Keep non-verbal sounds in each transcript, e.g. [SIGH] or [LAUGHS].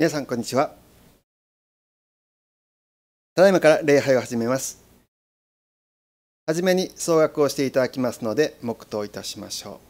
皆さんこんにちはただいまから礼拝を始めますはじめに総額をしていただきますので黙祷いたしましょう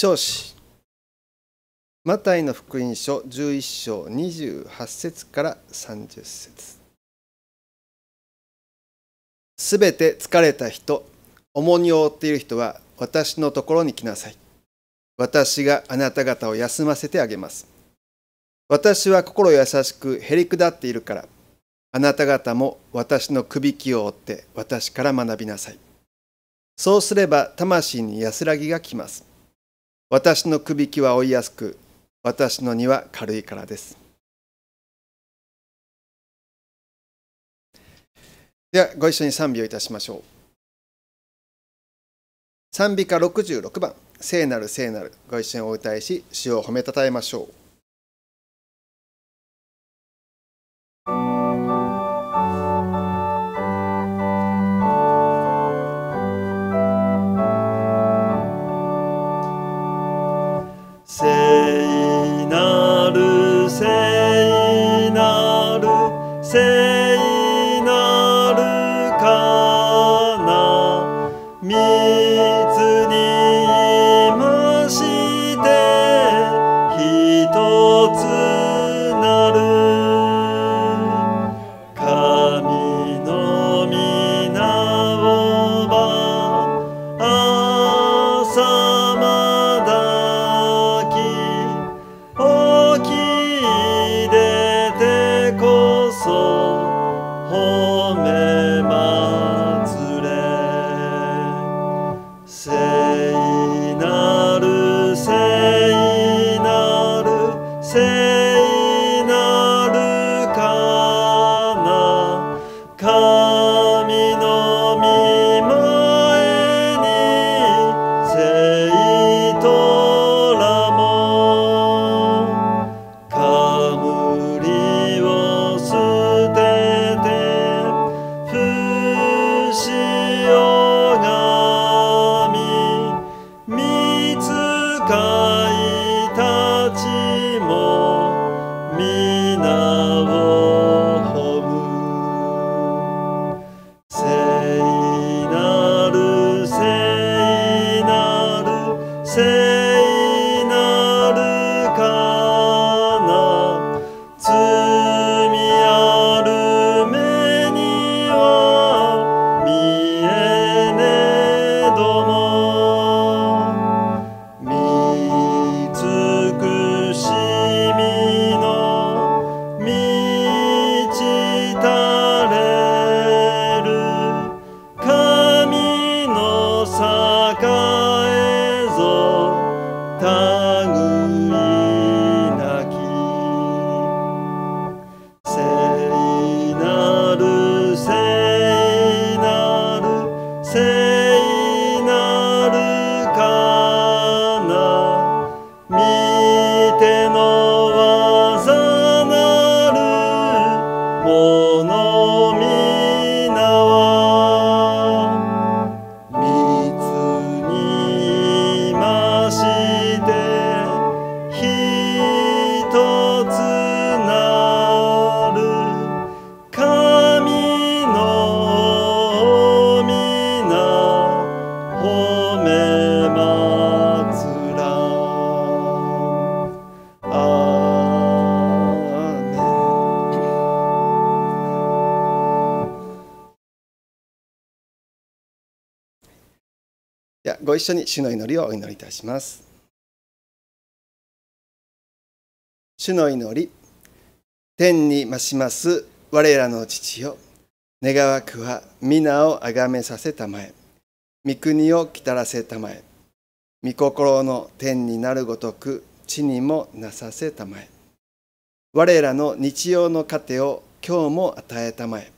少子マタイの福音書11章28節から30節すべて疲れた人、重荷を負っている人は私のところに来なさい。私があなた方を休ませてあげます。私は心優しくへり下っているから、あなた方も私のくびきを追って私から学びなさい。そうすれば魂に安らぎが来ます。私の首きは追いやすく、私の荷は軽いからです。では、ご一緒に賛美をいたしましょう。賛美歌66番、聖なる聖なる、ご一緒にお歌いし、主を褒めたたえましょう。home. 一緒に主の祈りをお祈りいたします。主の祈り、天に増します我らの父よ、願わくは皆をあがめさせたまえ、御国をきたらせたまえ、御心の天になるごとく地にもなさせたまえ、我らの日曜の糧を今日も与えたまえ、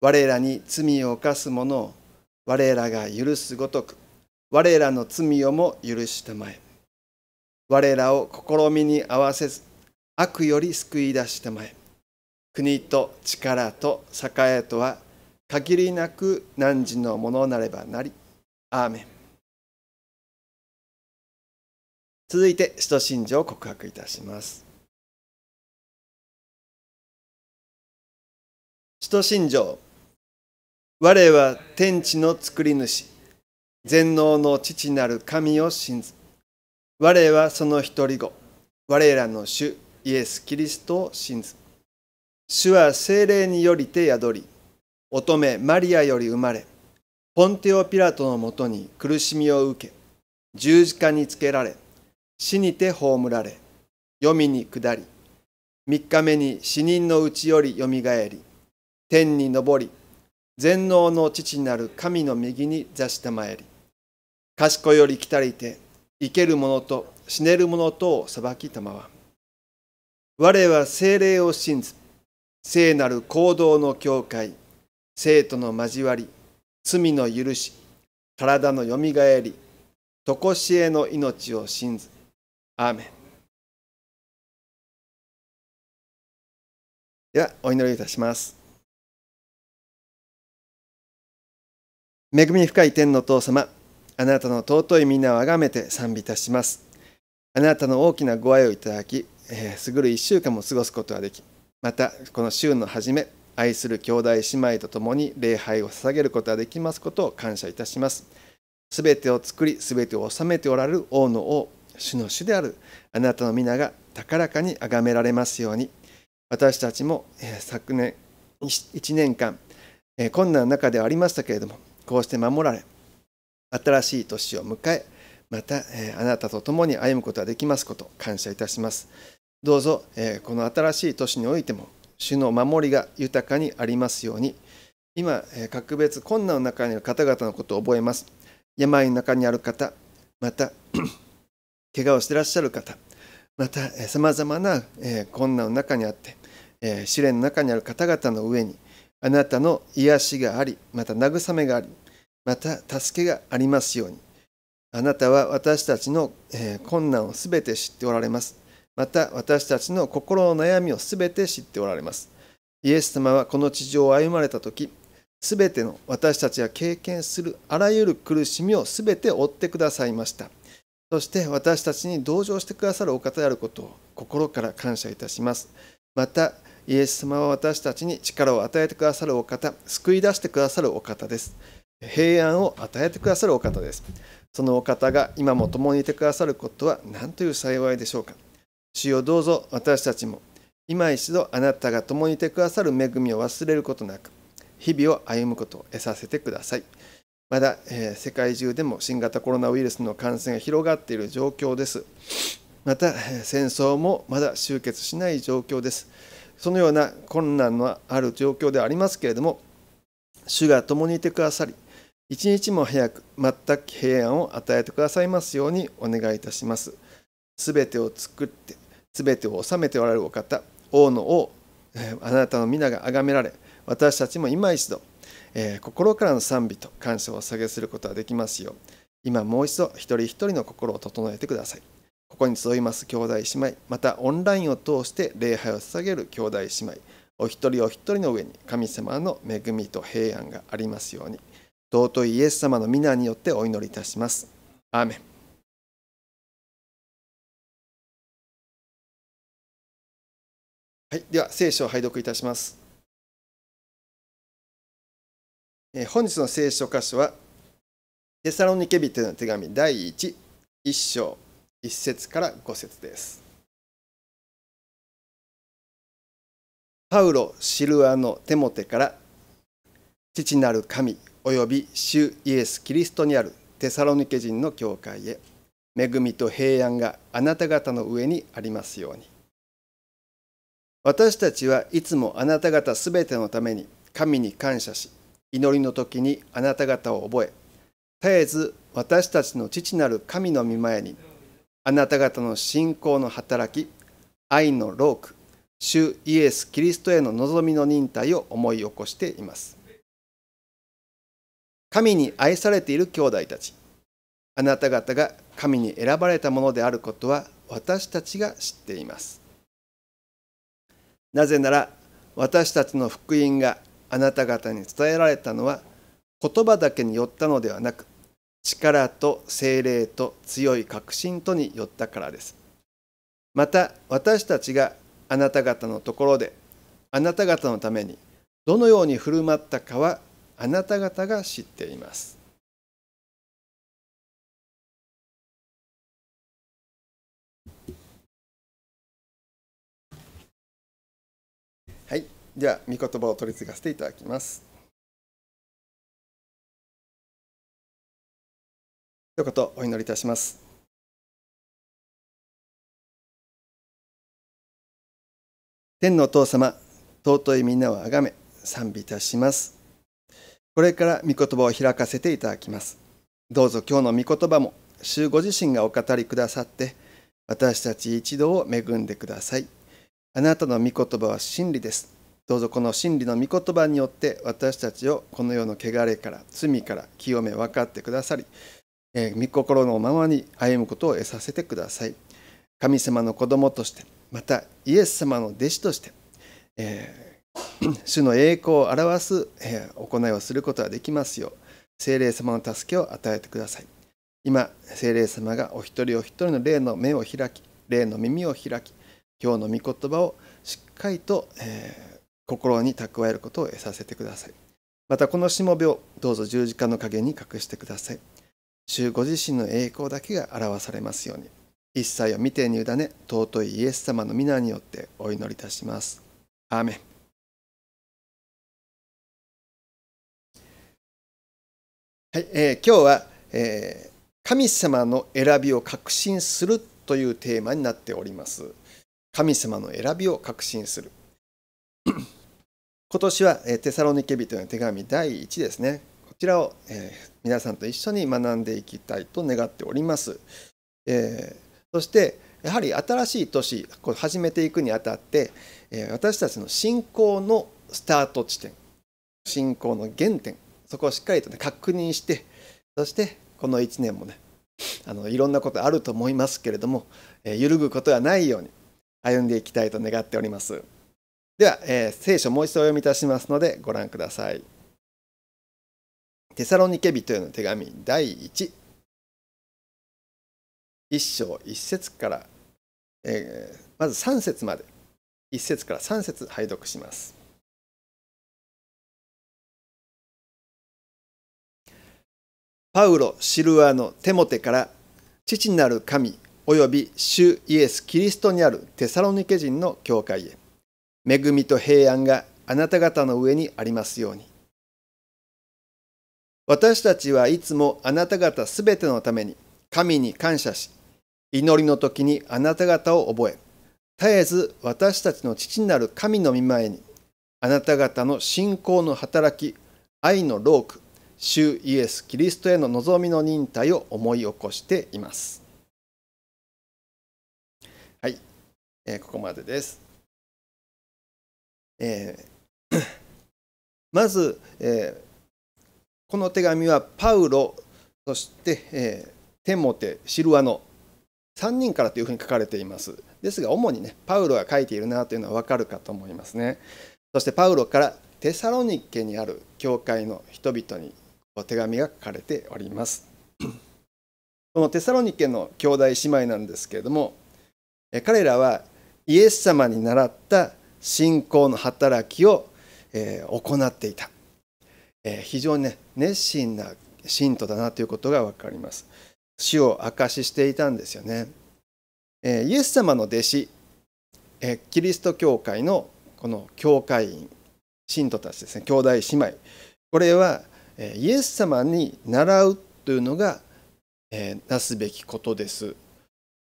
我らに罪を犯す者を我らが許すごとく我らの罪をも許したまえ。我らを試みに合わせず、悪より救い出したまえ。国と力と栄えとは、限りなく汝のものなればなり。アーメン。続いて、使徒信条を告白いたします。使徒信条。我は天地の造り主。全能の父なる神を信ず。我はその一人子。我らの主、イエス・キリストを信ず。主は精霊によりて宿り、乙女マリアより生まれ、ポンテオ・ピラトのもとに苦しみを受け、十字架につけられ、死にて葬られ、読みに下り、三日目に死人のうちよりよみがえり、天に昇り、全能の父なる神の右に座したまえり、賢いより来たりて、生ける者と死ねる者とを裁きたまわ。我は精霊を信ず、聖なる行動の境界、生徒の交わり、罪の許し、体のよみがえり、とこしえの命を信ず。アーメンでは、お祈りいたします。恵み深い天の父様。あなたの尊い皆をあがめて賛美いたします。あなたの大きなご愛をいただき、えー、ぐる1週間も過ごすことができ、またこの週の初め、愛する兄弟姉妹と共に礼拝を捧げることができますことを感謝いたします。すべてを作り、すべてを治めておられる王の王、主の主であるあなたの皆が高らかに崇められますように、私たちも、えー、昨年1年間、えー、困難の中ではありましたけれども、こうして守られ、新しい年を迎え、また、えあなたと共に歩むことができますこと、感謝いたします。どうぞ、えこの新しい年においても、主の守りが豊かにありますように、今、え格別困難の中にある方々のことを覚えます。病の中にある方、また、[CLEARS THROAT] 怪我をしてらっしゃる方、また、さまざまな、え困難の中にあって、え試練の中にある方々の上に、あなたの癒しがあり、また慰めがあり、また助けがありますように。あなたは私たちの困難をすべて知っておられます。また私たちの心の悩みをすべて知っておられます。イエス様はこの地上を歩まれた時、すべての私たちが経験するあらゆる苦しみをすべて負ってくださいました。そして私たちに同情してくださるお方であることを心から感謝いたします。また、イエス様は私たちに力を与えてくださるお方、救い出してくださるお方です。平安を与えてくださるお方です。そのお方が今も共にいてくださることは何という幸いでしょうか。主よどうぞ私たちも今一度あなたが共にいてくださる恵みを忘れることなく日々を歩むことを得させてください。まだ、えー、世界中でも新型コロナウイルスの感染が広がっている状況です。また戦争もまだ終結しない状況です。そのような困難のある状況ではありますけれども、主が共にいてくださり、一日も早く全く平安を与えてくださいますようにお願いいたします。すべてを作って、すべてを治めておられるお方、王の王、あなたの皆が崇められ、私たちも今一度、えー、心からの賛美と感謝を下げすることができますよう、今もう一度一人一人の心を整えてください。ここに集います兄弟姉妹、またオンラインを通して礼拝を捧げる兄弟姉妹、お一人お一人の上に神様の恵みと平安がありますように。尊いイエス様の皆によってお祈りいたします。アーメンはい、では聖書を拝読いたします。え本日の聖書箇所は、テサロニケビテの手紙第1、1章、1節から5節です。パウロ・シルアのテモテから、父なる神、及び主イエス・キリストにあるテサロニケ人の教会へ恵みと平安があなた方の上にありますように私たちはいつもあなた方すべてのために神に感謝し祈りの時にあなた方を覚え絶えず私たちの父なる神の御前にあなた方の信仰の働き愛のローク主イエス・キリストへの望みの忍耐を思い起こしています。神に愛されている兄弟たち、あなた方が神に選ばれたものであることは私たちが知っています。なぜなら私たちの福音があなた方に伝えられたのは言葉だけによったのではなく力と精霊と強い確信とによったからです。また私たちがあなた方のところであなた方のためにどのように振る舞ったかはあなた方が知っています。はい、では御言葉を取り継がせていただきます。一言お祈りいたします。天のお父様、尊い皆をあがめ、賛美いたします。これから御言葉を開かせていただきます。どうぞ今日の御言葉も、主ご自身がお語りくださって、私たち一同を恵んでください。あなたの御言葉は真理です。どうぞこの真理の御言葉によって私たちをこの世の汚れから罪から清め分かってくださり、えー、御心のままに歩むことを得させてください。神様の子供として、またイエス様の弟子として、えー主の栄光を表す、行いをすることができますよう精霊様の助けを与えてください今精霊様がお一人お一人の霊の目を開き霊の耳を開き今日の御言葉をしっかりと、えー、心に蓄えることを得させてくださいまたこのしもべをどうぞ十字架の陰に隠してください主ご自身の栄光だけが表されますように一切を見てに委ね尊いイエス様の皆によってお祈りいたしますアーメンはい、えー、今日は、えー、神様の選びを確信するというテーマになっております。神様の選びを確信する。[COUGHS] 今年は、えー、テサロニケ人の手紙第1ですね。こちらを、えー、皆さんと一緒に学んでいきたいと願っております。えそして、やはり新しい年、こう始めていくにあたって、え私たちの信仰のスタート地点、信仰の原点、そこをしっかりとね確認してそしてこの1年もねあのいろんなことあると思いますけれども、えー、揺るぐことはないように歩んでいきたいと願っておりますでは、えー、聖書もう一度お読みいたしますのでご覧くださいテサロニケ人への手紙第11章1節から、えー、まず3節まで1節から3節拝読しますパウロ・シルアのテモテから父なる神および主イエス・キリストにあるテサロニケ人の教会へ恵みと平安があなた方の上にありますように私たちはいつもあなた方すべてのために神に感謝し祈りの時にあなた方を覚え絶えず私たちの父なる神の御前にあなた方の信仰の働き愛のローク主イエス・キリストへの望みの忍耐を思い起こしています。はい、えー、ここまでです。えー、[COUGHS] まず、えー、この手紙はパウロ、そして、えテモテ、シルアの3人からというふうに書かれています。ですが、主にね、パウロが書いているなというのは分かるかと思いますね。そしてパウロからテサロニケにある教会の人々に手紙が書かれております。[CLEARS THROAT] このテサロニケの兄弟姉妹なんですけれども彼らはイエス様に習った信仰の働きを行っていた非常にね熱心な信徒だなということが分かります死を証ししていたんですよねイエス様の弟子キリスト教会のこの教会員信徒たちですね兄弟姉妹これはイエス様に習うというのが、えー、なすべきことです。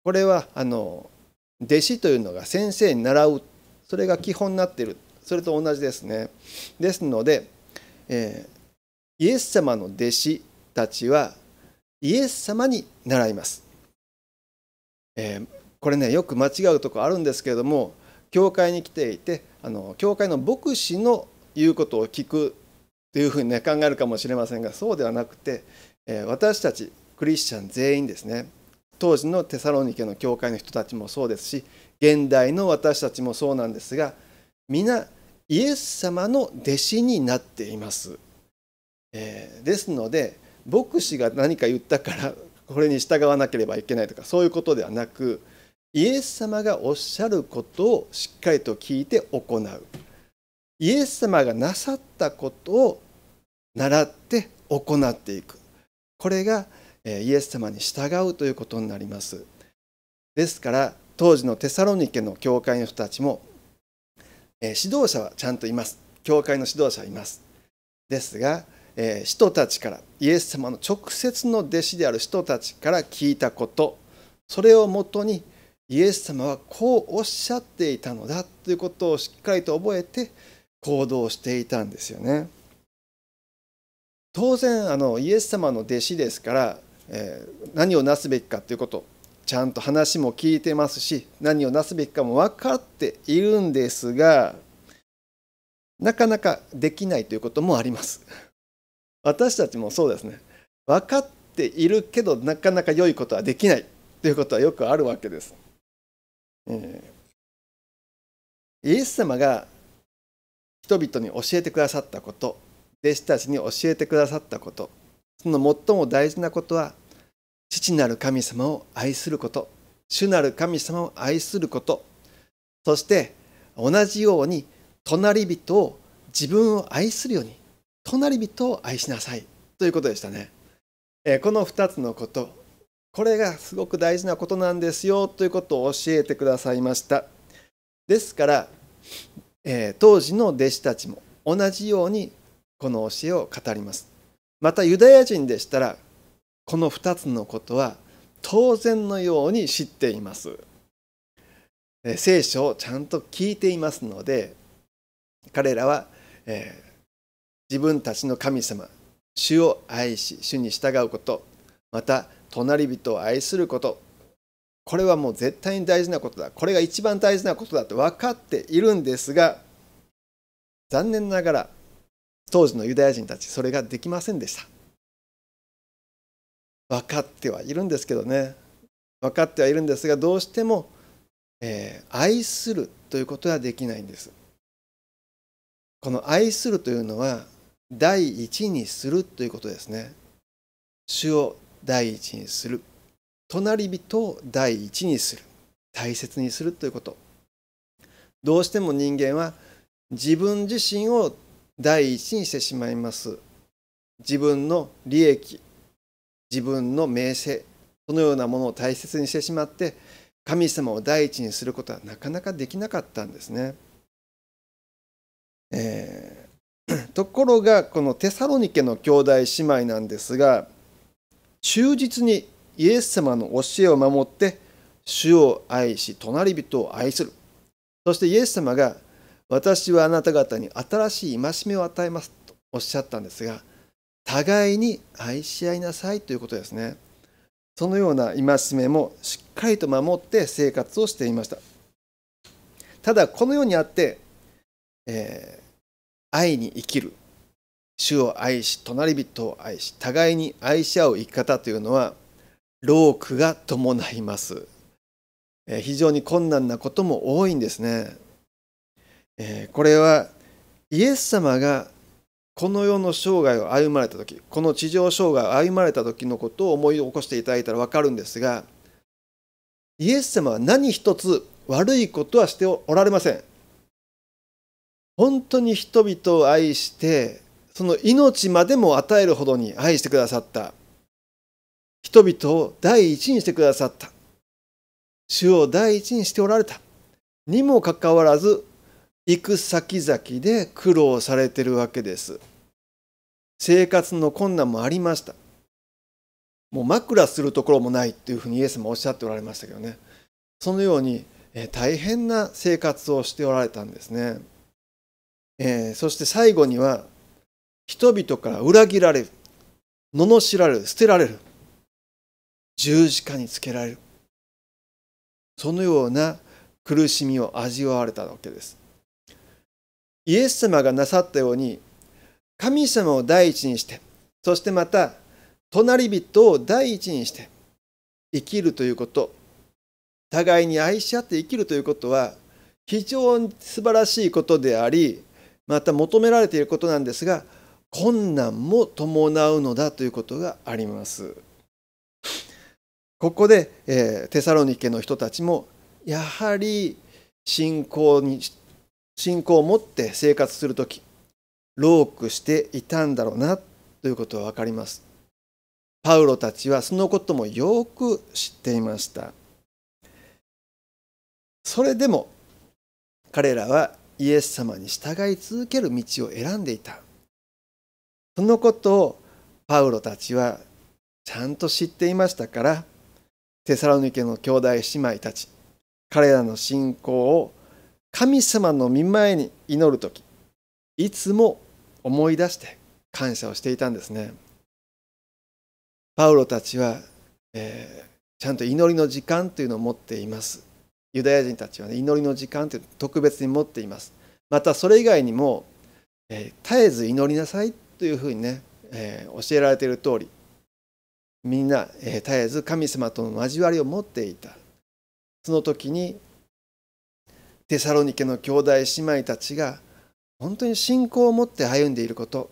これはあの弟子というのが先生に習うそれが基本になっているそれと同じですね。ですので、えー、イエス様の弟子たちはイエス様に習います。えー、これねよく間違うとこあるんですけれども教会に来ていてあの教会の牧師の言うことを聞くというふうにね考えるかもしれませんがそうではなくて、え私たちクリスチャン全員ですね当時のテサロニケの教会の人たちもそうですし現代の私たちもそうなんですが皆イエス様の弟子になっています。えー、ですので牧師が何か言ったからこれに従わなければいけないとかそういうことではなくイエス様がおっしゃることをしっかりと聞いて行うイエス様がなさったことを習って行っていくこれがイエス様に従うということになりますですから当時のテサロニケの教会の人たちも指導者はちゃんといます教会の指導者はいますですが使徒たちからイエス様の直接の弟子である使徒たちから聞いたことそれをもとにイエス様はこうおっしゃっていたのだということをしっかりと覚えて行動していたんですよね。当然あのイエス様の弟子ですから、えー、何をなすべきかということちゃんと話も聞いてますし何をなすべきかも分かっているんですがなかなかできないということもあります。[LAUGHS] 私たちもそうですね分かっているけどなかなか良いことはできないということはよくあるわけです。えー、イエス様が人々に教えてくださったこと弟子たちに教えてくださったことその最も大事なことは父なる神様を愛すること主なる神様を愛することそして同じように隣人を自分を愛するように隣人を愛しなさいということでしたね。えこの2つのことこれがすごく大事なことなんですよということを教えてくださいました。ですから、え当時の弟子たちも同じようにこの教えを語りますまたユダヤ人でしたらこの2つのことは当然のように知っています聖書をちゃんと聞いていますので彼らは、えー、自分たちの神様主を愛し主に従うことまた隣人を愛することこれはもう絶対に大事なことだこれが一番大事なことだと分かっているんですが残念ながら当時のユダヤ人たちそれができませんでした分かってはいるんですけどね分かってはいるんですがどうしても、えー、愛するということはできないんですこの愛するというのは第一にするということですね主を第一にする隣人を第一にする大切にするということどうしても人間は自分自身を第一にしてしまいます自分の利益自分の名声そのようなものを大切にしてしまって神様を第一にすることはなかなかできなかったんですね。えー、[CLEARS THROAT] ところがこのテサロニケの兄弟姉妹なんですが忠実にイエス様の教えを守って主を愛し隣人を愛するそしてイエス様が私はあなた方に新しい戒めを与えますとおっしゃったんですが、互いに愛し合いなさいということですね。そのような戒めもしっかりと守って生活をしていました。ただ、このようにあって、えー、愛に生きる、主を愛し、隣人を愛し、互いに愛し合う生き方というのは、労苦が伴います。えー、非常に困難なことも多いんですね。えこれはイエス様がこの世の生涯を歩まれた時この地上生涯を歩まれた時のことを思い起こしていただいたら分かるんですがイエス様は何一つ悪いことはしておられません本当に人々を愛してその命までも与えるほどに愛してくださった人々を第一にしてくださった主を第一にしておられたにもかかわらず行く先々で苦労されてるわけです。生活の困難もありました。もう枕するところもないっていうふうにイエスもおっしゃっておられましたけどね。そのように、え大変な生活をしておられたんですね。えー、そして最後には、人々から裏切られる、罵られる、捨てられる、十字架につけられる。そのような苦しみを味わわれたわけです。イエス様がなさったように神様を第一にしてそしてまた隣人を第一にして生きるということ互いに愛し合って生きるということは非常に素晴らしいことでありまた求められていることなんですが困難も伴うのだということがあります。ここで、えー、テサロニケの人たちもやはり信仰に信仰を持って生活する時ロークしていたんだろうなということは分かります。パウロたちはそのこともよく知っていました。それでも彼らはイエス様に従い続ける道を選んでいた。そのことをパウロたちはちゃんと知っていましたからテサロニケの兄弟姉妹たち彼らの信仰を神様の御前に祈る時いつも思い出して感謝をしていたんですねパウロたちは、えー、ちゃんと祈りの時間というのを持っていますユダヤ人たちは、ね、祈りの時間というのを特別に持っていますまたそれ以外にも、えー、絶えず祈りなさいというふうにね、えー、教えられている通りみんな、えー、絶えず神様との交わりを持っていたその時にテサロニケの兄弟姉妹たちが本当に信仰を持って歩んでいること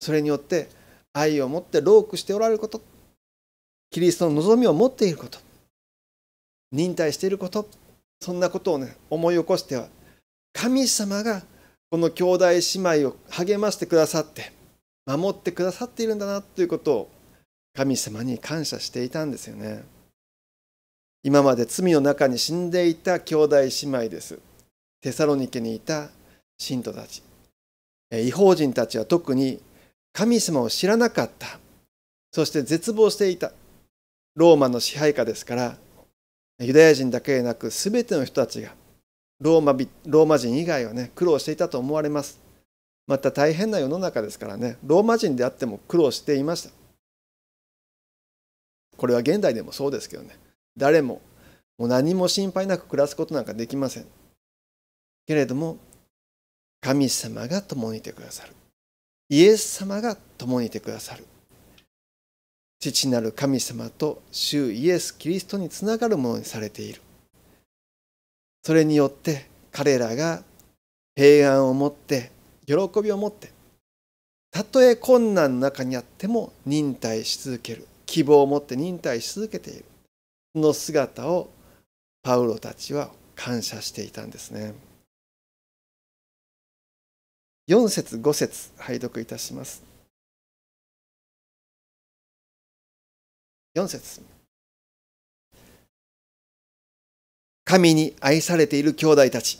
それによって愛を持ってロークしておられることキリストの望みを持っていること忍耐していることそんなことをね思い起こしては神様がこの兄弟姉妹を励ましてくださって守ってくださっているんだなということを神様に感謝していたんですよね。今まで罪の中に死んでいた兄弟姉妹です。テサロニケにいた信徒たち。違法人たちは特に神様を知らなかった。そして絶望していた。ローマの支配下ですから、ユダヤ人だけでなく全ての人たちがローマローマ人以外はね苦労していたと思われます。また大変な世の中ですからねローマ人であっても苦労していました。これは現代でもそうですけどね誰ももう何も心配なく暮らすことなんかできませんけれども神様が共にいてくださるイエス様が共にいてくださる父なる神様と主イエス・キリストにつながるものにされているそれによって彼らが平安を持って喜びを持ってたとえ困難の中にあっても忍耐し続ける希望を持って忍耐し続けているの姿をパウロたちは感謝していたんですね。4節5節拝読いたします。4節神に愛されている兄弟たち、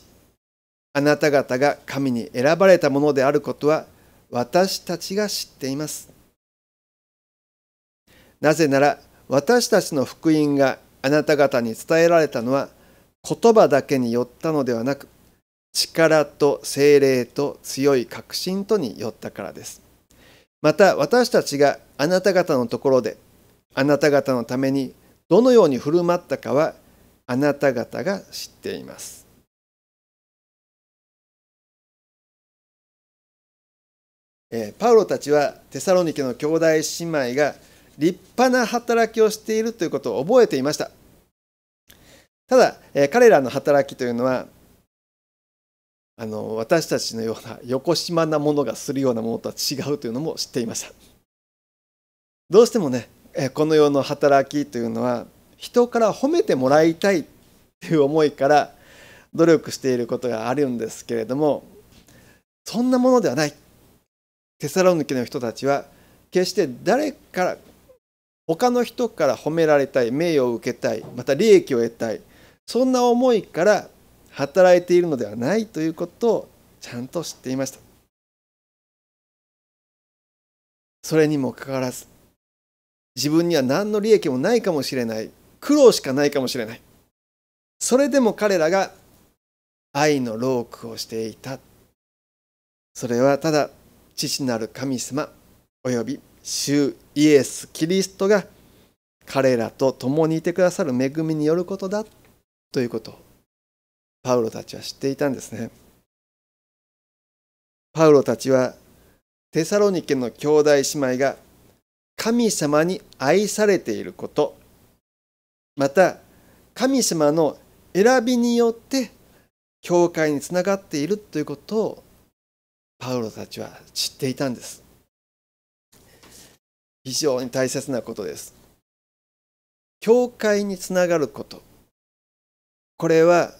あなた方が神に選ばれたものであることは私たちが知っています。なぜなら私たちの福音があなた方に伝えられたのは言葉だけによったのではなく力と精霊と強い確信とによったからです。また私たちがあなた方のところであなた方のためにどのように振る舞ったかはあなた方が知っています。えー、パウロたちはテサロニケの兄弟姉妹が立派な働きをしているということを覚えていましたただ、え彼らの働きというのはあの私たちのような横島なものがするようなものとは違うというのも知っていましたどうしてもね、えこの世の働きというのは人から褒めてもらいたいという思いから努力していることがあるんですけれどもそんなものではないテサロニケの人たちは決して誰から他の人から褒められたい名誉を受けたいまた利益を得たいそんな思いから働いているのではないということをちゃんと知っていましたそれにもかかわらず自分には何の利益もないかもしれない苦労しかないかもしれないそれでも彼らが愛のロークをしていたそれはただ父なる神様および主イエス・キリストが彼らと共にいてくださる恵みによることだということをパウロたちは知っていたんですね。パウロたちはテサロニケの兄弟姉妹が神様に愛されていることまた神様の選びによって教会につながっているということをパウロたちは知っていたんです。非常に大切なことです。教会につながること。これは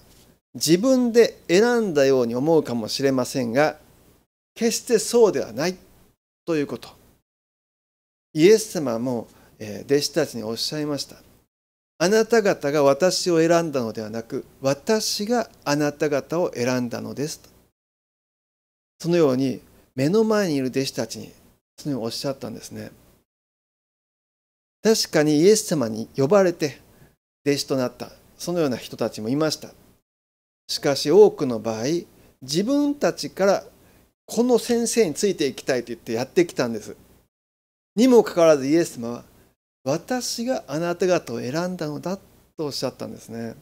自分で選んだように思うかもしれませんが、決してそうではないということ。イエス様も弟子たちにおっしゃいました。あなた方が私を選んだのではなく、私があなた方を選んだのです。そのように目の前にいる弟子たちにそのようにおっしゃったんですね。確かにイエス様に呼ばれて弟子となったそのような人たちもいましたしかし多くの場合自分たちからこの先生についていきたいと言ってやってきたんですにもかかわらずイエス様は私があなた方を選んだのだとおっしゃったんですね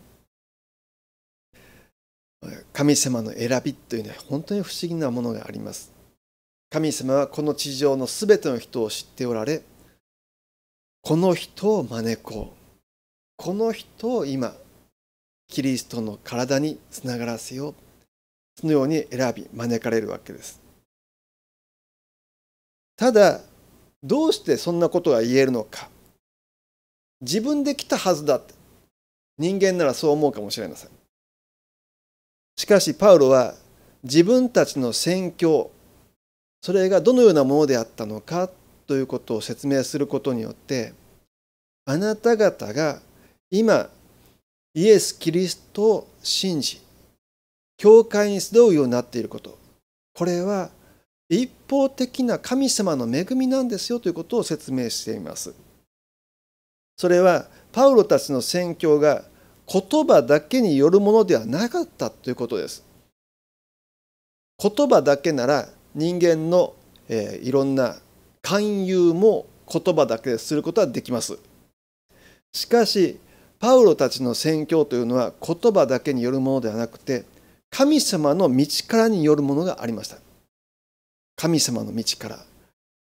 神様の選びというのは本当に不思議なものがあります神様はこの地上の全ての人を知っておられこの人を招こうこの人を今キリストの体につながらせようそのように選び招かれるわけですただどうしてそんなことが言えるのか自分で来たはずだって人間ならそう思うかもしれませんしかしパウロは自分たちの宣教それがどのようなものであったのかということを説明することによってあなた方が今イエス・キリストを信じ教会に集うようになっていることこれは一方的な神様の恵みなんですよということを説明しています。それはパウロたちの宣教が言葉だけによるものではなかったということです。言葉だけなら人間の、えー、いろんな勧誘も言葉だけですることはできますしかしパウロたちの宣教というのは言葉だけによるものではなくて神様の道からによるものがありました神様の道から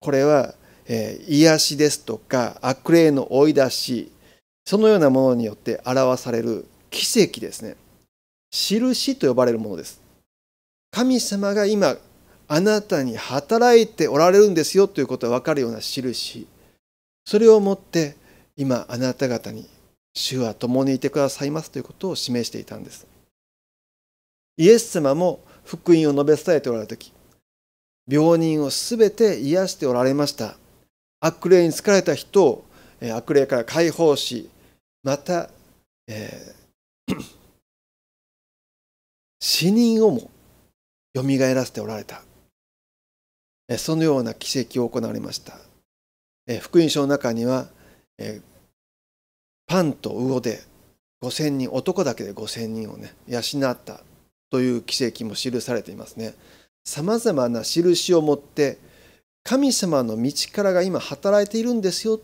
これは、えー、癒しですとか悪霊の追い出しそのようなものによって表される奇跡ですね印と呼ばれるものです神様が今あなたに働いておられるんですよということが分かるような印それをもって今あなた方に主は共にいてくださいますということを示していたんですイエス様も福音を述べ伝えておられた時病人をすべて癒しておられました悪霊に疲れた人を悪霊から解放しまた、えー、[COUGHS] 死人をもよみがえらせておられたそのような奇跡を行われました福音書の中にはパンと魚で5,000人男だけで5,000人をね養ったという奇跡も記されていますねさまざまな印を持って神様の道からが今働いているんですよ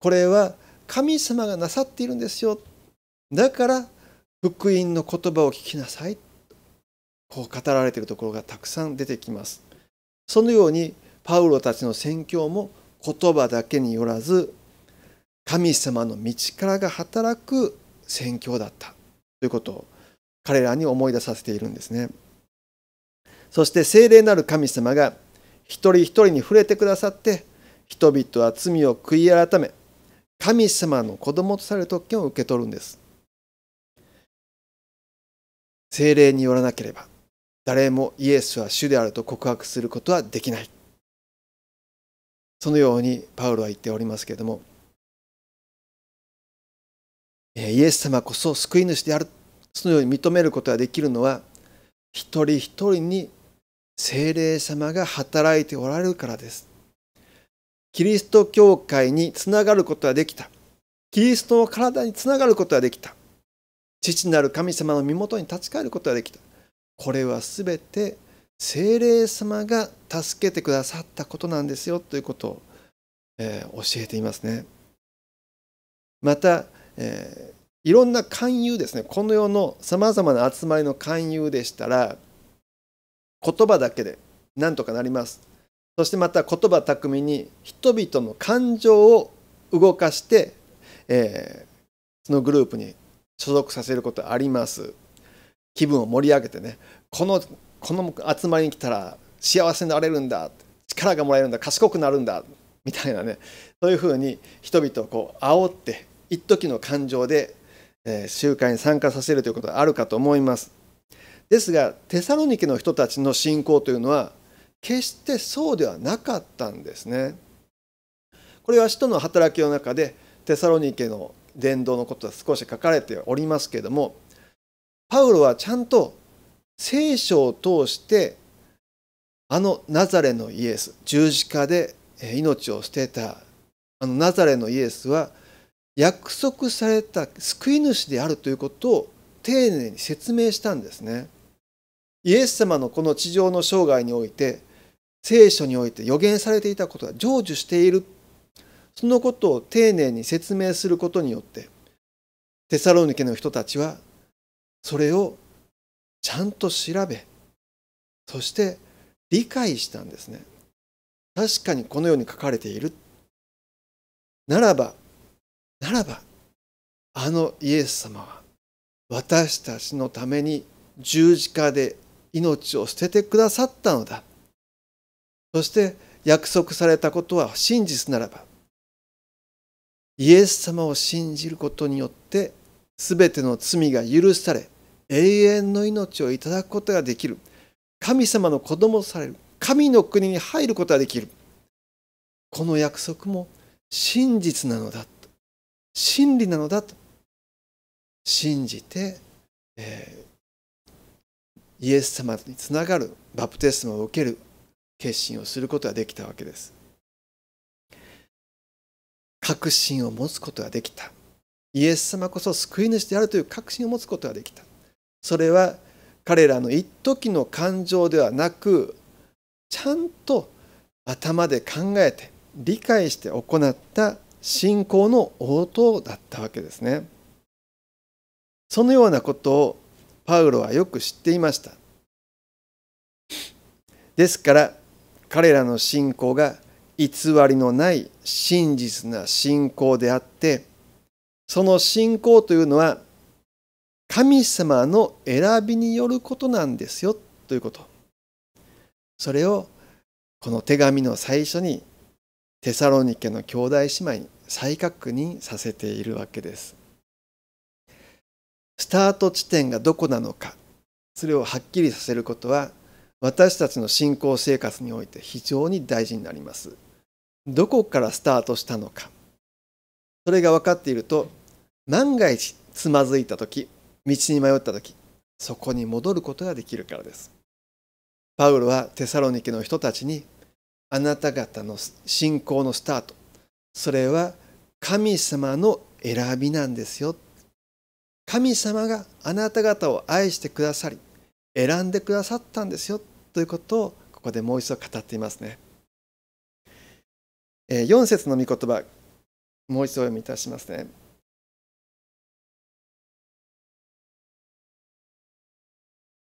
これは神様がなさっているんですよだから福音の言葉を聞きなさいこう語られているところがたくさん出てきますそのようにパウロたちの宣教も言葉だけによらず神様の道からが働く宣教だったということを彼らに思い出させているんですね。そして聖霊なる神様が一人一人に触れてくださって人々は罪を悔い改め神様の子供とされる特権を受け取るんです。聖霊によらなければ誰もイエスは主であると告白することはできないそのようにパウロは言っておりますけれどもイエス様こそ救い主であるそのように認めることができるのは一人一人に精霊様が働いておられるからですキリスト教会につながることができたキリストの体につながることができた父なる神様の身元に立ち返ることができたこれは全て精霊様が助けてくださったことなんですよということを、えー、教えていますね。また、えー、いろんな勧誘ですねこの世のさまざまな集まりの勧誘でしたら言葉だけでなんとかなりますそしてまた言葉巧みに人々の感情を動かして、えー、そのグループに所属させることあります気分を盛り上げてねこのこの集まりに来たら幸せになれるんだ力がもらえるんだ賢くなるんだみたいなねそういうふうに人々をこう煽って一時の感情で、えー、集会に参加させるということがあるかと思います。ですがテサロニケの人たちの信仰というのは決してそうではなかったんですね。これは使徒の働きの中でテサロニケの伝道のことは少し書かれておりますけれどもパウロはちゃんと聖書を通してあのナザレのイエス十字架で命を捨てたあのナザレのイエスは約束された救い主であるということを丁寧に説明したんですね。イエス様のこの地上の生涯において聖書において予言されていたことが成就しているそのことを丁寧に説明することによってテサロニケの人たちはそれをちゃんと調べそして理解したんですね確かにこのように書かれているならばならばあのイエス様は私たちのために十字架で命を捨ててくださったのだそして約束されたことは真実ならばイエス様を信じることによって全ての罪が許され永遠の命をいただくことができる神様の子供とされる神の国に入ることができるこの約束も真実なのだと真理なのだと信じて、えー、イエス様につながるバプテスマを受ける決心をすることができたわけです確信を持つことができたイエス様こそ救い主であるという確信を持つことができたそれは彼らの一時の感情ではなくちゃんと頭で考えて理解して行った信仰の応答だったわけですね。そのようなことをパウロはよく知っていました。ですから彼らの信仰が偽りのない真実な信仰であってその信仰というのは神様の選びによることなんですよということそれをこの手紙の最初にテサロニケの兄弟姉妹に再確認させているわけですスタート地点がどこなのかそれをはっきりさせることは私たちの信仰生活において非常に大事になりますどこからスタートしたのかそれが分かっていると万が一つまずいた時道に迷った時そこに戻ることができるからですパウロはテサロニケの人たちにあなた方の信仰のスタートそれは神様の選びなんですよ神様があなた方を愛してくださり選んでくださったんですよということをここでもう一度語っていますね4節の御言葉もう一度読みいたしますね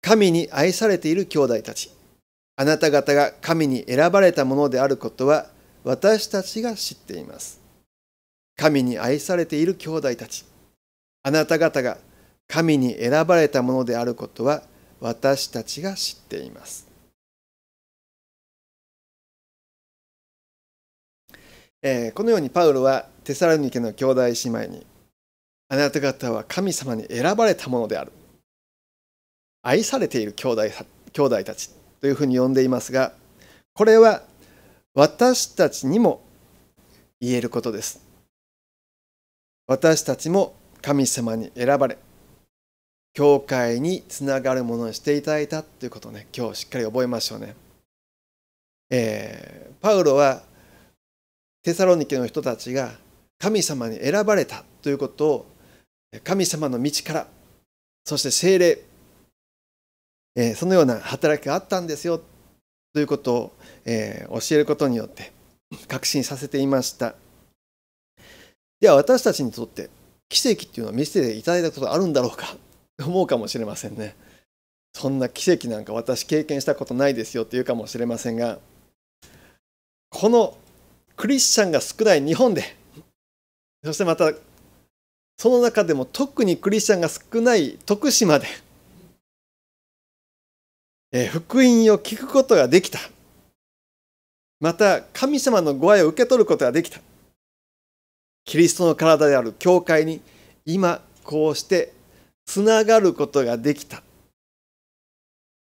神に愛されている兄弟たちあなた方が神に選ばれたものであることは私たちが知っています神に愛されている兄弟たちあなた方が神に選ばれたものであることは私たちが知っていますえー、このようにパウロはテサロニケの兄弟姉妹にあなた方は神様に選ばれたものである愛されている兄弟兄弟たちというふうに呼んでいますがこれは私たちにも言えることです私たちも神様に選ばれ教会につながるものにしていただいたということをね今日しっかり覚えましょうね、えー、パウロはテサロニケの人たちが神様に選ばれたということを神様の道からそして精霊えそのような働きがあったんですよということを、え教えることによって確信させていましたでは私たちにとって奇跡っていうのは見せていただいたことあるんだろうかと思うかもしれませんねそんな奇跡なんか私経験したことないですよっていうかもしれませんがこのクリスチャンが少ない日本でそしてまたその中でも特にクリスチャンが少ない徳島で福音を聞くことができたまた神様のご愛を受け取ることができたキリストの体である教会に今こうしてつながることができた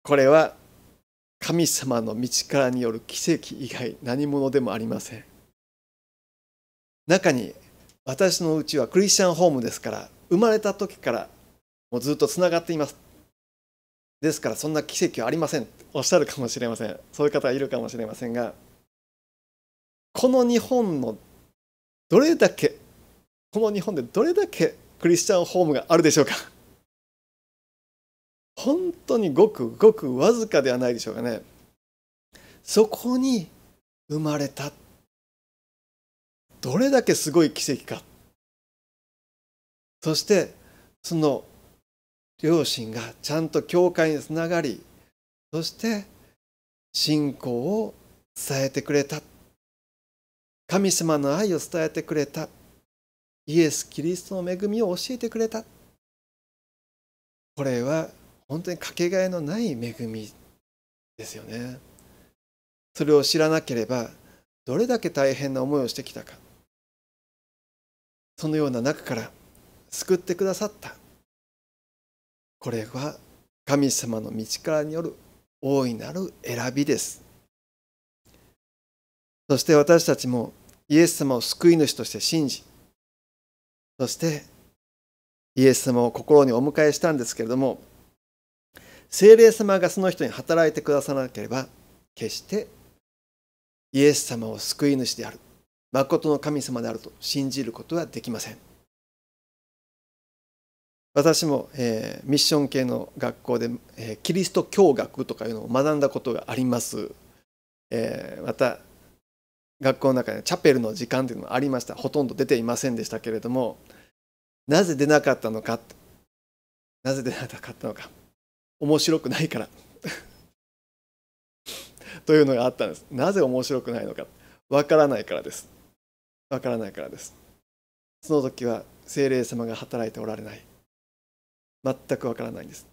これは神様の道からによる奇跡以外何者でもありません中に私のうちはクリスチャンホームですから生まれた時からもうずっとつながっていますですからそんな奇跡はありませんおっしゃるかもしれませんそういう方がいるかもしれませんがこの日本のどれだけこの日本でどれだけクリスチャンホームがあるでしょうか本当にごくごくわずかではないでしょうかねそこに生まれたどれだけすごい奇跡かそしてその両親がちゃんと教会につながりそして信仰を伝えてくれた神様の愛を伝えてくれたイエス・キリストの恵みを教えてくれたこれは本当にかけがえのない恵みですよねそれを知らなければどれだけ大変な思いをしてきたかそのような中から救ってくださったこれは神様の道からによる大いなる選びですそして私たちもイエス様を救い主として信じそしてイエス様を心にお迎えしたんですけれども精霊様がその人に働いてくださらなければ決してイエス様を救い主であるまことの神様であると信じることはできません私も、えー、ミッション系の学校で、えー、キリスト教学とかいうのを学んだことがあります、えー、また学校の中にチャペルの時間というのもありましたほとんど出ていませんでしたけれどもなぜ出なかったのかなぜ出なかったのか面白くないから [LAUGHS] というのがあったんですなぜ面白くないのかわからないからですわからないからですその時は精霊様が働いておられない全くわからないんです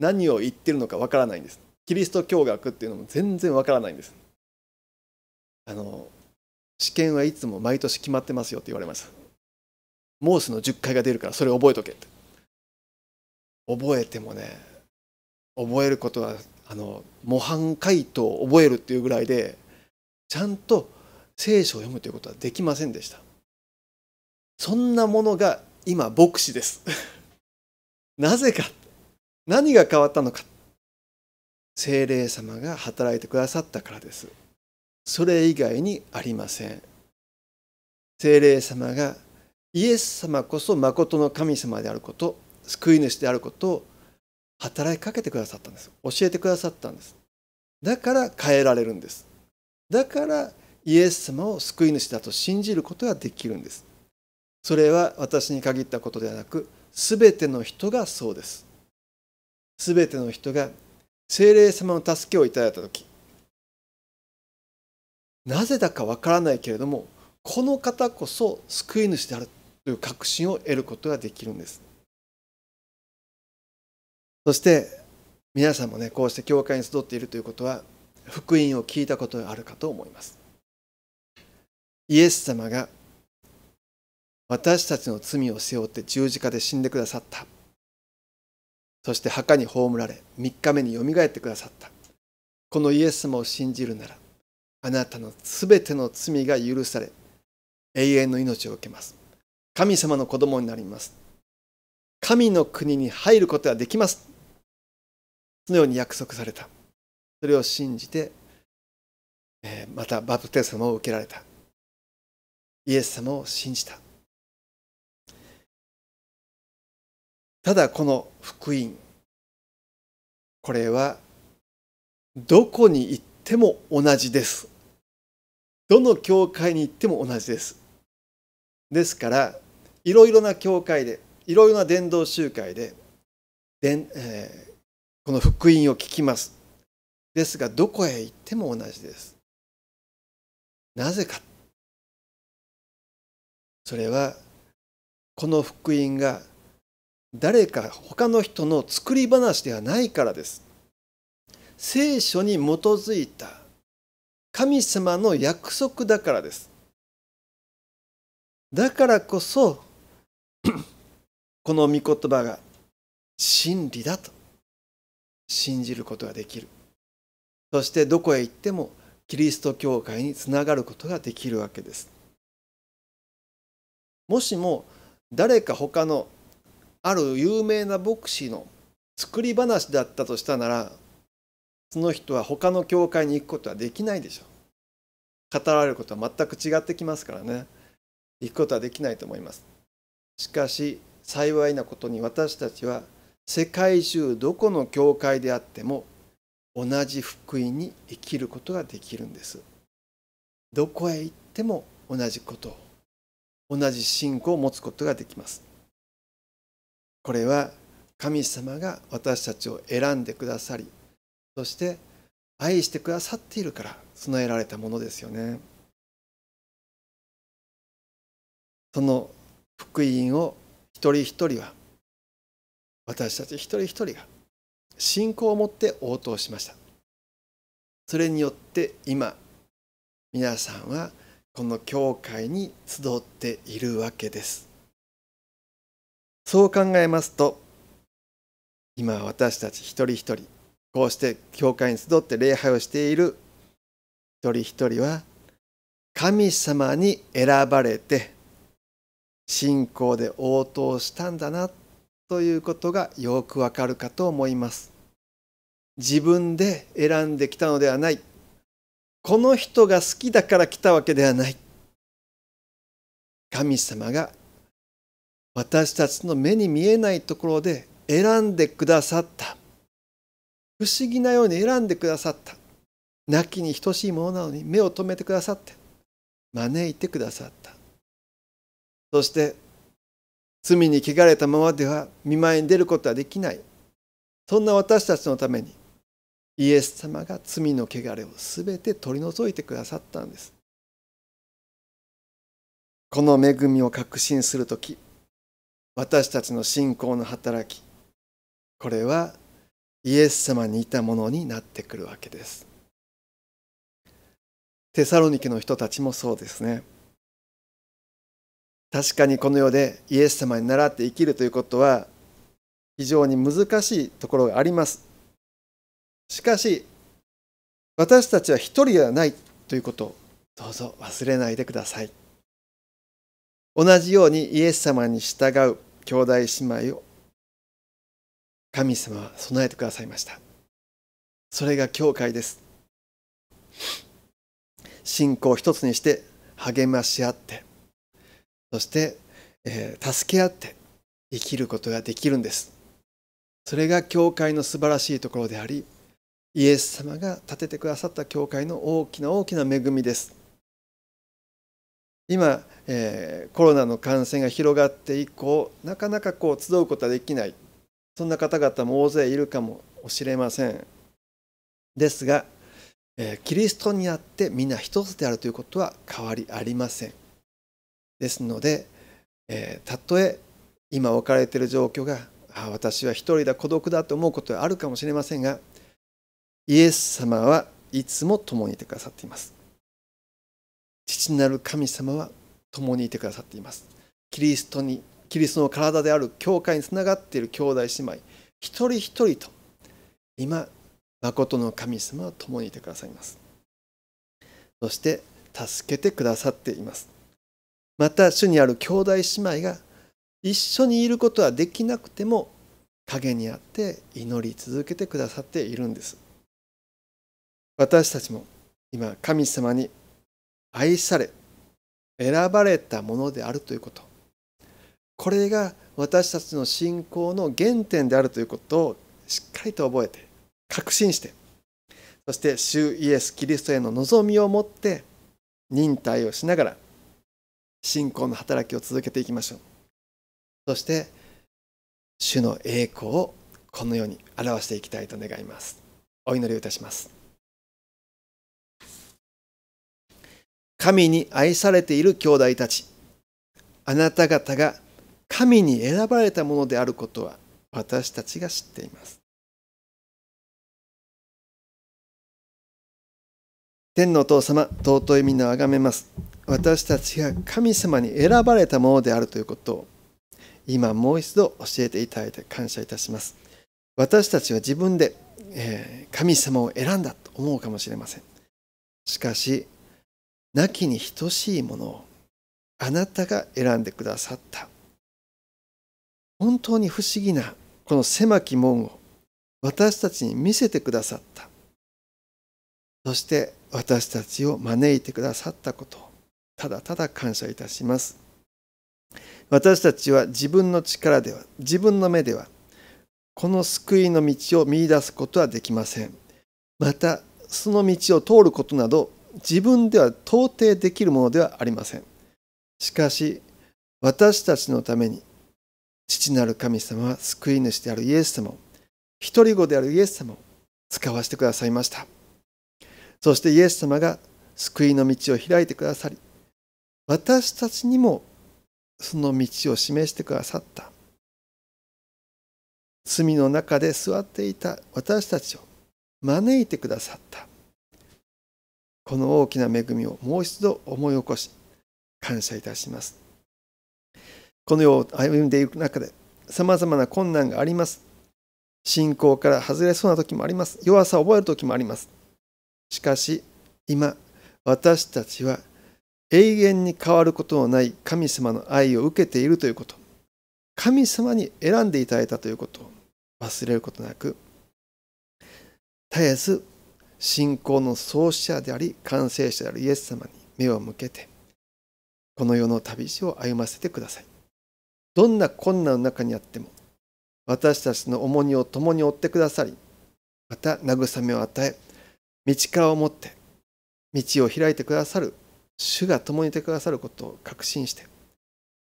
何を言ってるのかわからないんですキリスト教学っていうのも全然わからないんですあの試験はいつも毎年決まってますよって言われますモースの10回が出るからそれ覚えとけって覚えてもね覚えることはあの模範解答を覚えるっていうぐらいでちゃんと聖書を読むということはできませんでしたそんなものが今牧師ですなぜか何が変わったのか精霊様が働いてくださったからですそれ以外にありません精霊様がイエス様こそ誠の神様であること救い主であることを働きかけてくださったんです教えてくださったんですだから変えられるんですだからイエス様を救い主だと信じることができるんですそれは私に限ったことではなくすべての人がそうです。すべての人が精霊様の助けをいただいた時なぜだかわからないけれどもこの方こそ救い主であるという確信を得ることができるんですそして皆さんもねこうして教会に集っているということは福音を聞いたことがあるかと思いますイエス様が私たちの罪を背負って十字架で死んでくださったそして墓に葬られ3日目によみがえってくださったこのイエス様を信じるならあなたのすべての罪が許され永遠の命を受けます神様の子供になります神の国に入ることはできますそのように約束されたそれを信じてまたバプテスマを受けられたイエス様を信じたただこの福音これはどこに行っても同じですどの教会に行っても同じですですからいろいろな教会でいろいろな伝道集会でで、えー、この福音を聞きますですがどこへ行っても同じですなぜかそれはこの福音が誰か他の人の作り話ではないからです。聖書に基づいた神様の約束だからです。だからこそ、この御言葉が真理だと信じることができる。そしてどこへ行ってもキリスト教会につながることができるわけです。もしも誰か他のある有名な牧師の作り話だったとしたならその人は他の教会に行くことはできないでしょう。語られることは全く違ってきますからね行くことはできないと思います。しかし幸いなことに私たちは世界中どこの教会であっても同じ福音に生きることができるんです。どこへ行っても同じことを同じ信仰を持つことができます。これは神様が私たちを選んでくださりそして愛してくださっているから備えられたものですよねその福音を一人一人は私たち一人一人が信仰を持って応答しましたそれによって今皆さんはこの教会に集っているわけですそう考えますと今私たち一人一人こうして教会に集って礼拝をしている一人一人は神様に選ばれて信仰で応答したんだなということがよくわかるかと思います。自分で選んできたのではない。この人が好きだから来たわけではない。神様が私たちの目に見えないところで選んでくださった不思議なように選んでくださった亡きに等しいものなのに目を留めてくださって招いてくださったそして罪に汚れたままでは見舞いに出ることはできないそんな私たちのためにイエス様が罪の汚れを全て取り除いてくださったんですこの恵みを確信する時私たちの信仰の働きこれはイエス様に似たものになってくるわけですテサロニケの人たちもそうですね確かにこの世でイエス様に倣って生きるということは非常に難しいところがありますしかし私たちは一人ではないということをどうぞ忘れないでください同じようにイエス様に従う兄弟姉妹を神様は備えてくださいましたそれが教会です信仰を一つにして励まし合ってそして、えー、助け合って生きることができるんですそれが教会の素晴らしいところでありイエス様が建ててくださった教会の大きな大きな恵みです今、えー、コロナの感染が広がって以降なかなかこう集うことはできないそんな方々も大勢いるかもしれませんですが、えー、キリストにあってみんな一つであるということは変わりありませんですので、えー、たとえ今置かれている状況があ私は一人だ孤独だと思うことはあるかもしれませんがイエス様はいつも共にいてくださっています父なる神様は共にいてくださっていますキリストにキリストの体である教会につながっている兄弟姉妹一人一人と今誠の神様は共にいてくださいますそして助けてくださっていますまた主にある兄弟姉妹が一緒にいることはできなくても陰にあって祈り続けてくださっているんです私たちも今神様に愛され、選ばれたものであるということ。これが私たちの信仰の原点であるということをしっかりと覚えて、確信して、そして主イエス・キリストへの望みを持って、忍耐をしながら、信仰の働きを続けていきましょう。そして、主の栄光をこのように表していきたいと願います。お祈りをいたします。神に愛されている兄弟たち、あなた方が神に選ばれたものであることは私たちが知っています。天のお父様、尊い皆をあがめます。私たちが神様に選ばれたものであるということを、今もう一度教えていただいて感謝いたします。私たちは自分で、え神様を選んだと思うかもしれません。しかし、なきに等しいものをあなたが選んでくださった本当に不思議なこの狭き門を私たちに見せてくださったそして私たちを招いてくださったことただただ感謝いたします私たちは自分の力では自分の目ではこの救いの道を見いだすことはできませんまたその道を通ることなど自分では到底できるものではありません。しかし、私たちのために、父なる神様は救い主であるイエス様を、一人子であるイエス様を使わせてくださいました。そしてイエス様が救いの道を開いてくださり、私たちにもその道を示してくださった。罪の中で座っていた私たちを招いてくださった。この大きな恵みをもう一度思い起こし感謝いたしますこの世を歩んでいく中でさまざまな困難があります信仰から外れそうな時もあります弱さを覚える時もありますしかし今私たちは永遠に変わることのない神様の愛を受けているということ神様に選んでいただいたということを忘れることなく絶えず信仰の創始者であり完成者であるイエス様に目を向けてこの世の旅路を歩ませてくださいどんな困難の中にあっても私たちの重荷を共に追ってくださりまた慰めを与え道川を持って道を開いてくださる主が共にいてくださることを確信して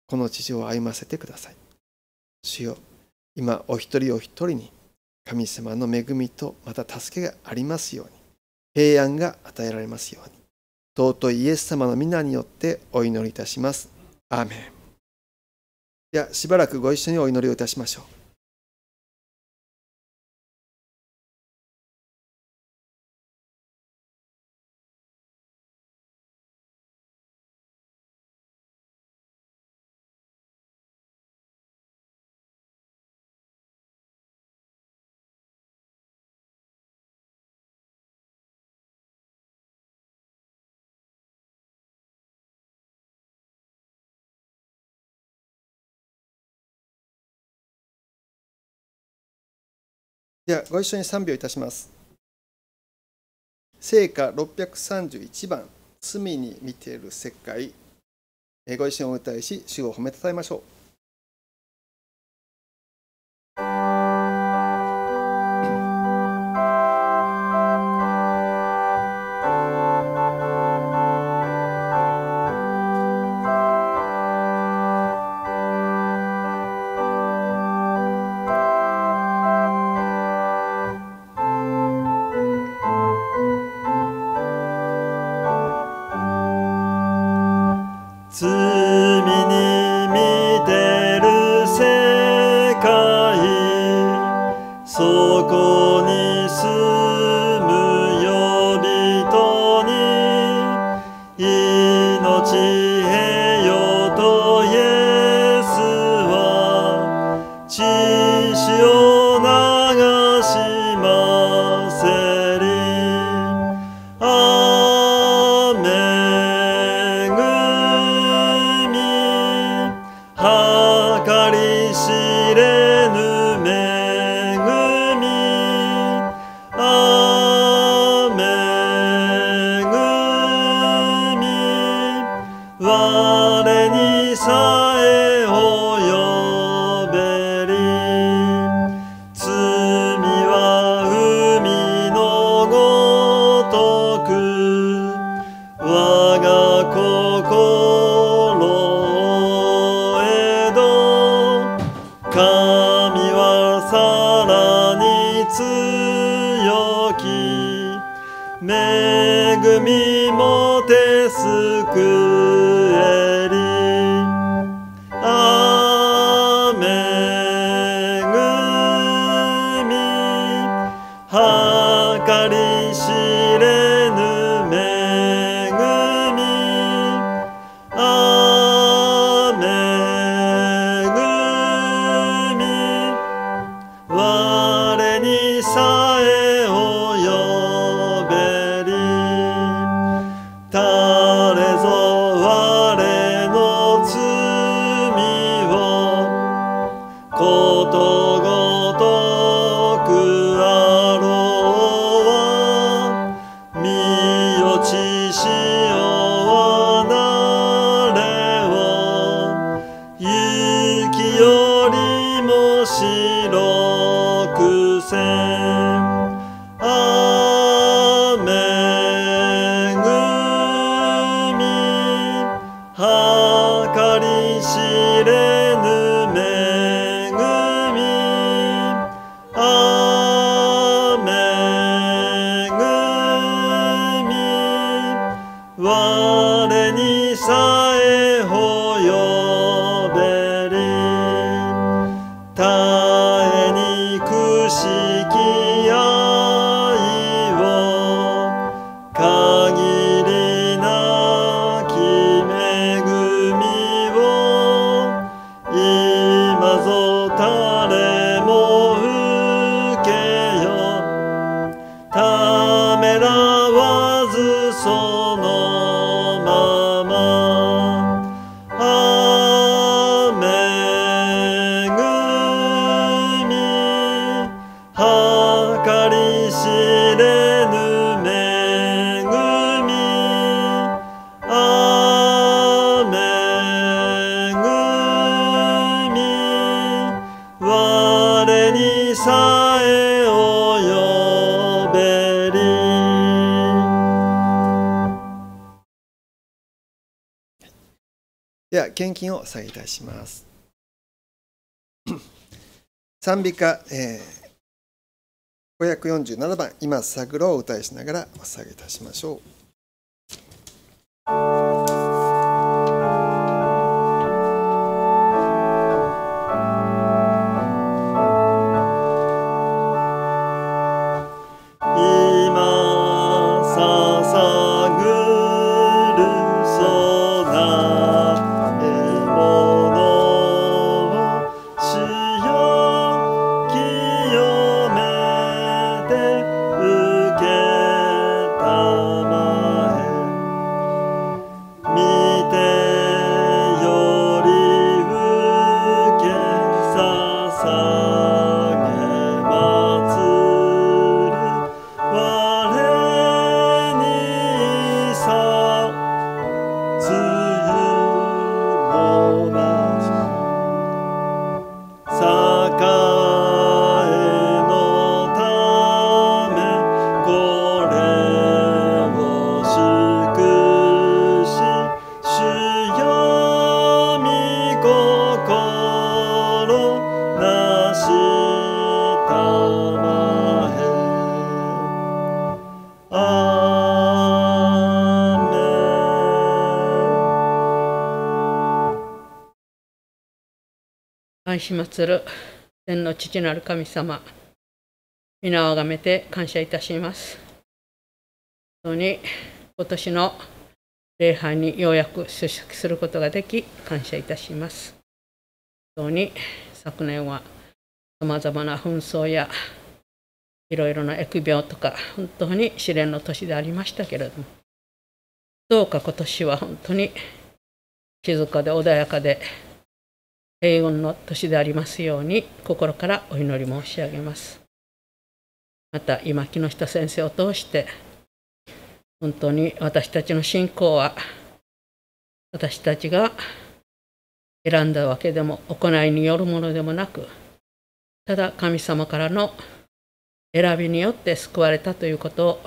この地上を歩ませてください主よ今お一人お一人に神様の恵みとまた助けがありますように平安が与えられますように尊いイエス様の皆によってお祈りいたしますアーメンではしばらくご一緒にお祈りをいたしましょうではご一緒に賛美をいたします。聖歌631番、罪に見ている世界、ご一緒にお歌いし、主を褒めたたえましょう。では献金を下げいたします [COUGHS] 賛美歌、えー、547番「今探ろう」を歌いしながらお下げいたしましょう祀る天の父なる神様、皆をあがめて感謝いたします。本当に今年の礼拝にようやく出席することができ、感謝いたします。本当に昨年はさまざまな紛争やいろいろな疫病とか本当に試練の年でありましたけれどもどうか今年は本当に静かで穏やかで永遠の年でありますように心からお祈り申し上げますまた今木下先生を通して本当に私たちの信仰は私たちが選んだわけでも行いによるものでもなくただ神様からの選びによって救われたということを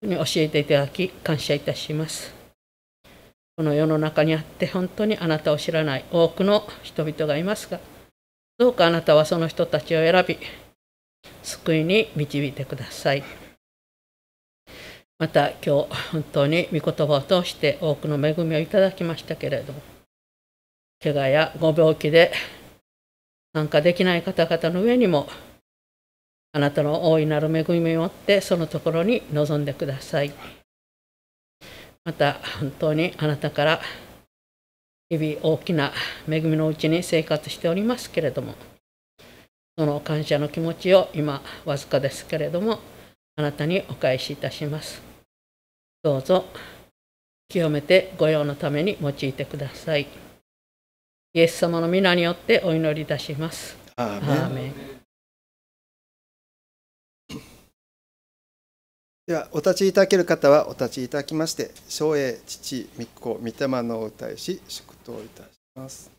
教えていただき感謝いたします。この世の中にあって本当にあなたを知らない多くの人々がいますが、どうかあなたはその人たちを選び、救いに導いてください。また今日本当に御言葉を通して多くの恵みをいただきましたけれども、怪我やご病気で参加できない方々の上にも、あなたの大いなる恵みを持ってそのところに臨んでください。また本当にあなたから日々大きな恵みのうちに生活しておりますけれどもその感謝の気持ちを今わずかですけれどもあなたにお返しいたしますどうぞ清めて御用のために用いてくださいイエス様の皆によってお祈りいたしますアーメンではお立ちいただける方はお立ちいただきまして正英父御子御霊の歌いし祝祷いたします。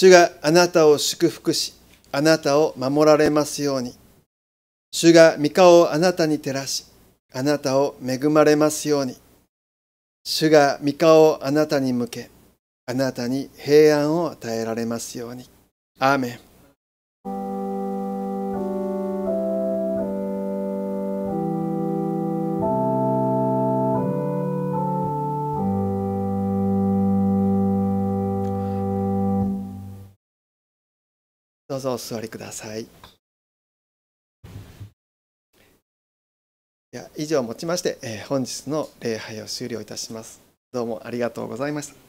主があなたを祝福し、あなたを守られますように。主が御顔をあなたに照らし、あなたを恵まれますように。主が御顔をあなたに向け、あなたに平安を与えられますように。アーメン。うぞお座りください。いや以上をもちまして、えー、本日の礼拝を終了いたします。どうもありがとうございました。